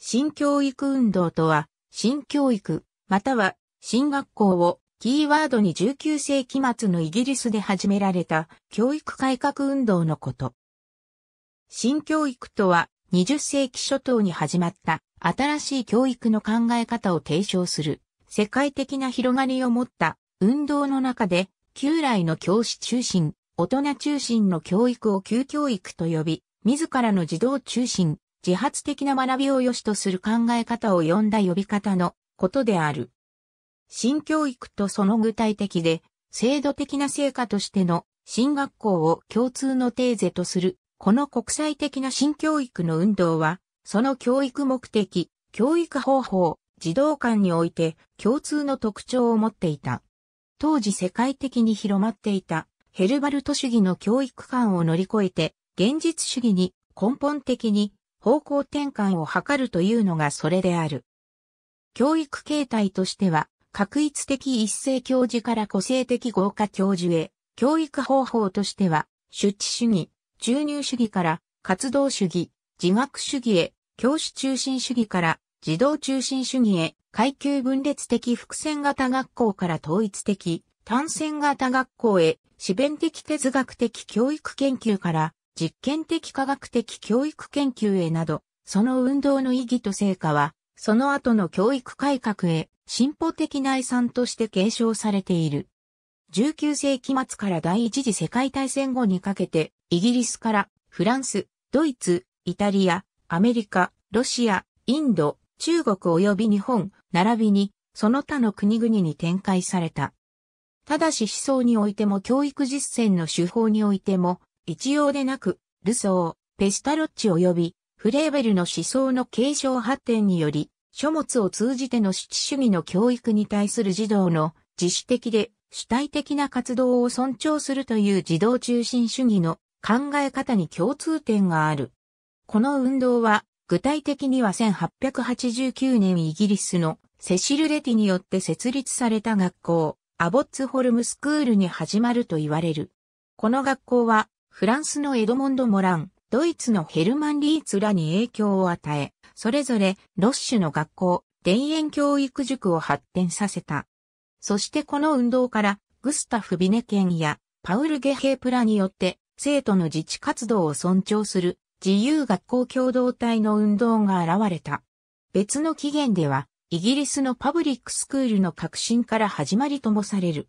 新教育運動とは、新教育、または、新学校をキーワードに19世紀末のイギリスで始められた教育改革運動のこと。新教育とは、20世紀初頭に始まった新しい教育の考え方を提唱する世界的な広がりを持った運動の中で旧来の教師中心、大人中心の教育を旧教育と呼び、自らの児童中心、自発的な学びを良しとする考え方を呼んだ呼び方のことである。新教育とその具体的で、制度的な成果としての新学校を共通のテーゼとする、この国際的な新教育の運動は、その教育目的、教育方法、児童館において共通の特徴を持っていた。当時世界的に広まっていたヘルバルト主義の教育観を乗り越えて現実主義に根本的に方向転換を図るというのがそれである。教育形態としては、確一的一斉教授から個性的豪華教授へ、教育方法としては、出地主義、注入主義から活動主義、自学主義へ、教師中心主義から児童中心主義へ、階級分裂的伏線型学校から統一的、単線型学校へ、自弁的哲学的教育研究から実験的科学的教育研究へなど、その運動の意義と成果は、その後の教育改革へ進歩的内産として継承されている。19世紀末から第一次世界大戦後にかけて、イギリスからフランス、ドイツ、イタリア、アメリカ、ロシア、インド、中国及び日本、並びにその他の国々に展開された。ただし思想においても教育実践の手法においても一様でなく、ルソー、ペスタロッチ及びフレーベルの思想の継承発展により、書物を通じての七主義の教育に対する児童の自主的で主体的な活動を尊重するという児童中心主義の考え方に共通点がある。この運動は具体的には1889年イギリスのセシル・レティによって設立された学校、アボッツホルムスクールに始まると言われる。この学校はフランスのエドモンド・モラン、ドイツのヘルマン・リーツらに影響を与え、それぞれロッシュの学校、田園教育塾を発展させた。そしてこの運動からグスタフ・ビネケンやパウル・ゲヘープラによって生徒の自治活動を尊重する自由学校共同体の運動が現れた。別の起源ではイギリスのパブリックスクールの革新から始まりともされる。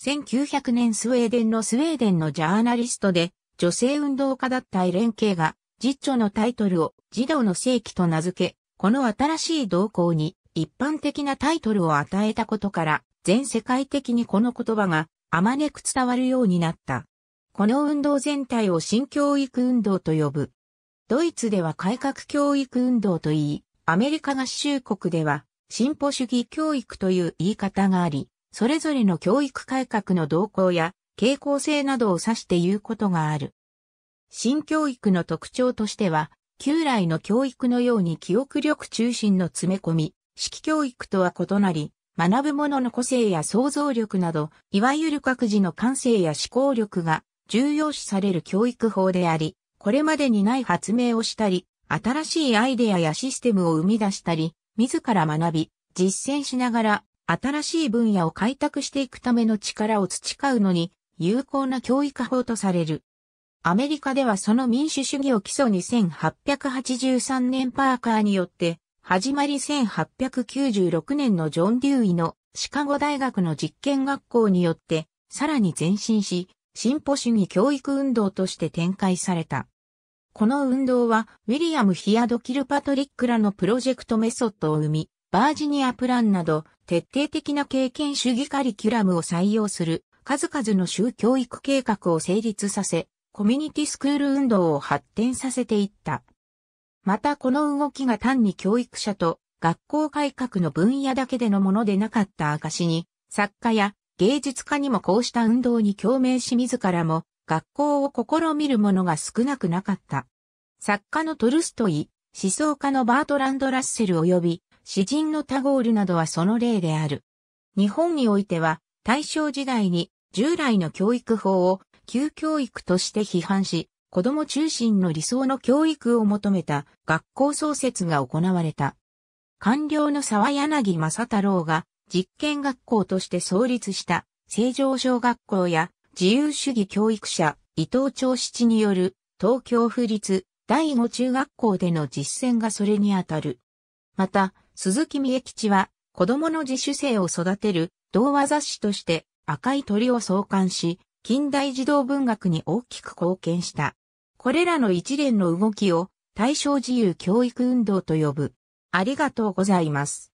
1900年スウェーデンのスウェーデンのジャーナリストで、女性運動家だったエレン・ケイが、実著のタイトルを児童の世紀と名付け、この新しい動向に一般的なタイトルを与えたことから、全世界的にこの言葉があまねく伝わるようになった。この運動全体を新教育運動と呼ぶ。ドイツでは改革教育運動といい、アメリカ合衆国では進歩主義教育という言い方があり、それぞれの教育改革の動向や傾向性などを指して言うことがある。新教育の特徴としては、旧来の教育のように記憶力中心の詰め込み、式教育とは異なり、学ぶ者の個性や想像力など、いわゆる各自の感性や思考力が重要視される教育法であり、これまでにない発明をしたり、新しいアイデアやシステムを生み出したり、自ら学び、実践しながら新しい分野を開拓していくための力を培うのに有効な教育法とされる。アメリカではその民主主義を基礎に1883年パーカーによって始まり1896年のジョン・デューイのシカゴ大学の実験学校によってさらに前進し進歩主義教育運動として展開された。この運動は、ウィリアム・ヒアド・キルパトリックらのプロジェクトメソッドを生み、バージニア・プランなど、徹底的な経験主義カリキュラムを採用する数々の州教育計画を成立させ、コミュニティスクール運動を発展させていった。またこの動きが単に教育者と学校改革の分野だけでのものでなかった証に、作家や芸術家にもこうした運動に共鳴し自らも学校を試みるものが少なくなかった。作家のトルストイ、思想家のバートランド・ラッセル及び詩人のタゴールなどはその例である。日本においては、大正時代に従来の教育法を旧教育として批判し、子供中心の理想の教育を求めた学校創設が行われた。官僚の沢柳正太郎が実験学校として創立した成城小学校や自由主義教育者伊藤長七による東京府立第五中学校での実践がそれにあたる。また、鈴木美恵吉は、子供の自主性を育てる童話雑誌として赤い鳥を創刊し、近代児童文学に大きく貢献した。これらの一連の動きを対象自由教育運動と呼ぶ。ありがとうございます。